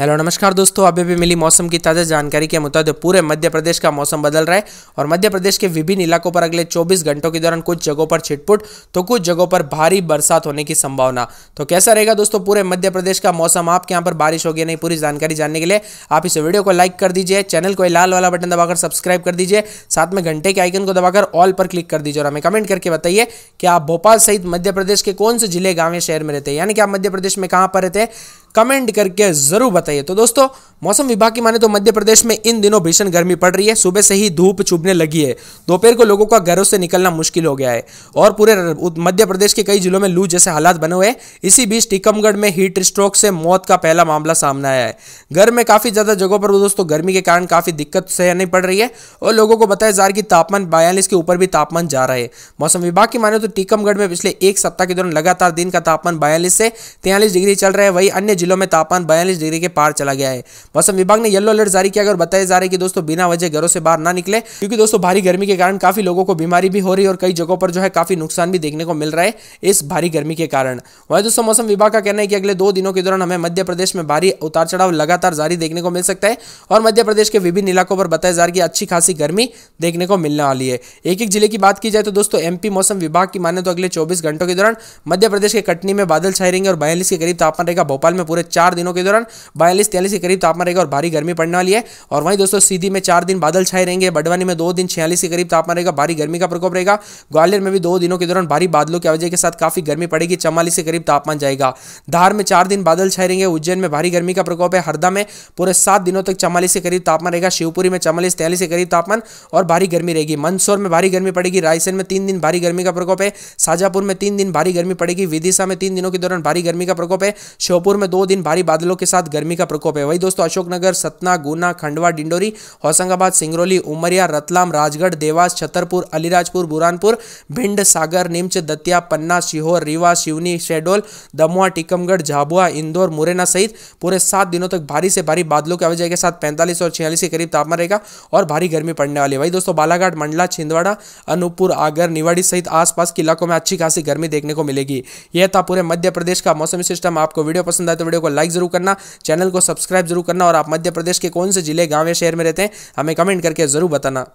hello नमस्कार दोस्तों अभी भी मिली मौसम की ताज़ा जानकारी के मुताबिक पूरे मध्य प्रदेश का मौसम बदल रहा है और मध्य प्रदेश के विभिन्न इलाकों पर अगले 24 घंटों के दौरान कुछ जगहों पर छिटपुट तो कुछ जगहों पर भारी बरसात होने की संभावना तो कैसा रहेगा दोस्तों पूरे मध्य प्रदेश का मौसम आपके यहाँ पर बारिश होगी नहीं पूरी जानकारी जानने के लिए आप इस वीडियो को लाइक कर दीजिए चैनल को लाल वाला बटन दबाकर सब्सक्राइब कर दीजिए साथ में घंटे के आइकन को दबाकर ऑल पर क्लिक कर दीजिए और हमें कमेंट करके बताइए कि आप भोपाल सहित मध्य प्रदेश के कौन से जिले गाँव या शहर में रहते हैं यानी कि आप मध्य प्रदेश में कहाँ पर रहते हैं कमेंट करके ज़रूर बताइए तो दोस्तों मौसम विभाग की माने तो मध्य प्रदेश में इन दिनों भीषण गर्मी पड़ रही है सुबह से ही धूप चुभने लगी है दोपहर को लोगों का घरों से निकलना मुश्किल हो गया है और पूरे मध्य प्रदेश के कई जिलों में लू जैसे हालात बने हुए हैं इसी बीच टीकमगढ़ में हीट स्ट्रोक से मौत का पहला मामला सामने आया है घर में काफ़ी ज़्यादा जगहों पर दोस्तों गर्मी के कारण काफ़ी दिक्कत सहनी पड़ रही है और लोगों को बताया जा रहा कि तापमान बयालीस के ऊपर भी तापमान जा रहा है मौसम विभाग की माने तो टीकमगढ़ में पिछले एक सप्ताह के दौरान लगातार दिन का तापमान बयालीस से तैयलीस डिग्री चल रहा है वही अन्य जिलों में तापमान बयालीस डिग्री के पार चला गया है मौसम विभाग ने येलो अलर्ट जारी किया और बताया जा रहा है कि दोस्तों बिना वजह घरों से बाहर ना निकले क्योंकि दोस्तों भारी गर्मी के कारण काफी लोगों को बीमारी भी हो रही है और कई जगहों पर जो है काफी नुकसान भी देखने को मिल रहा है इस भारी गर्मी के कारण वही दोस्तों मौसम विभाग का कहना है कि अगले दो दिनों के दौरान हमें मध्य प्रदेश में भारी उतार चढ़ाव लगातार जारी देखने को मिल सकता है और मध्य प्रदेश के विभिन्न इलाकों पर बताया जा रहा है कि अच्छी खासी गर्मी देखने को मिलने वाली है एक एक जिले की बात की जाए तो दोस्तों एमपी मौसम विभाग की माने तो अगले चौबीस घंटों के दौरान मध्य प्रदेश के कटनी में बादल छाए रहेंगे और बयालीस के करीब तापमान रहेगा भोपाल में पूरे चार दिनों के दौरान बयालीस तेलीस के करीब तापमान रहेगा और भारी गर्मी पड़ने वाली है और वहीं दोस्तों सीधी में चार दिन बादल छाए रहेंगे बडवानी में दो दिन छियालीस के करीब तापमान रहेगा भारी गर्मी का प्रकोप रहेगा ग्वालियर में भी दो दिनों के दौरान भारी बादलों की वजह के साथ काफी गर्मी पड़ेगी चवालीस के करीब तापमान जाएगा धार में चार दिन बादल छाए रहेंगे उज्जैन में भारी गर्मी का प्रकोप है हरदा में पूरे सात दिनों तक चवालीस के करीब तापमान रहेगा शिवपुरी में चवालीस तेलीस के करीब तापमान और भारी गर्मी रहेगी मंदसौर में भारी गर्मी पड़ेगी रायसेन में तीन दिन भारी गर्मी का प्रकोप है शाजापुर में तीन दिन भारी गर्मी पड़ेगी विदिशा में तीन दिनों के दौरान भारी गर्मी का प्रकोप है श्योपुर में दो दिन भारी बादलों के साथ गर्मी का प्रकोप है वही दोस्तों अशोकनगर सतना गुना खंडवा डिंडोरी होशंगाबाद सिंगरौली उमरिया रतलाम राजगढ़ देवास छतरपुर अलीराजपुर बुरानपुर भिंड सागर नीमच दतिया पन्ना सीहोर रीवा शिवनी शेडोल दमुआ टीकमगढ़ झाबुआ इंदौर मुरैना सहित पूरे सात दिनों तक भारी से भारी बादलों की आवाजाही के साथ पैंतालीस और छियालीस के करीब तापमान रहेगा और भारी गर्मी पड़ने वाली है वही दोस्तों बालाघाट मंडला छिंदवाड़ा अनूपपुर आगर निवाड़ी सहित आसपास के इलाकों में अच्छी खासी गर्मी देखने को मिलेगी यह था पूरे मध्य प्रदेश का मौसमी सिस्टम आपको वीडियो पसंद आए तो वीडियो को लाइक जरूर करना चैनल को सब्सक्राइब जरूर करना और आप मध्य प्रदेश के कौन से जिले गाँव या शहर में रहते हैं हमें कमेंट करके जरूर बताना